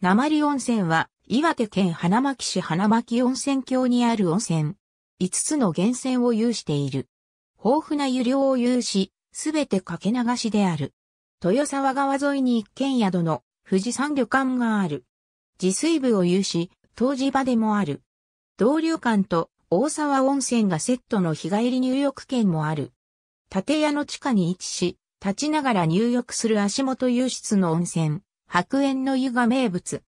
鉛温泉は、岩手県花巻市花巻温泉郷にある温泉。5つの源泉を有している。豊富な湯量を有し、すべて掛け流しである。豊沢川沿いに一軒宿の富士山旅館がある。自水部を有し、湯治場でもある。同旅館と大沢温泉がセットの日帰り入浴券もある。建屋の地下に位置し、立ちながら入浴する足元湧出の温泉。白煙の湯が名物。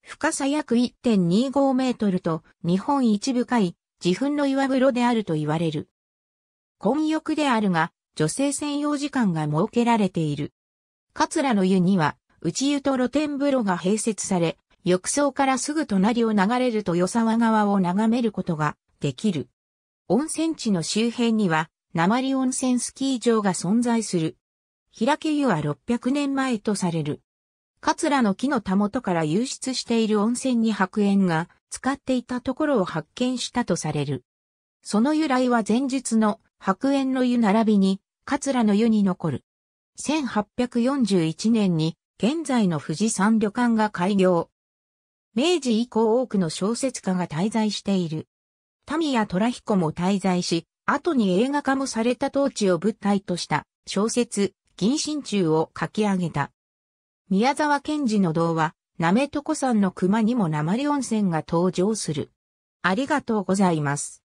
深さ約1.25メートルと日本一深い自噴の岩風呂であると言われる。混浴であるが、女性専用時間が設けられている。桂の湯には、内湯と露天風呂が併設され、浴槽からすぐ隣を流れると与沢川を眺めることができる。温泉地の周辺には、鉛温泉スキー場が存在する。開け湯は600年前とされる。桂の木のたもとから流出している温泉に白煙が使っていたところを発見したとされる。その由来は前述の白煙の湯並びに桂の湯に残る。1841年に現在の富士山旅館が開業。明治以降多くの小説家が滞在している。トラ虎彦も滞在し、後に映画化もされた当地を舞台とした小説、銀心中を書き上げた。宮沢賢治の童話、なめとこさんの熊にも鉛温泉が登場する。ありがとうございます。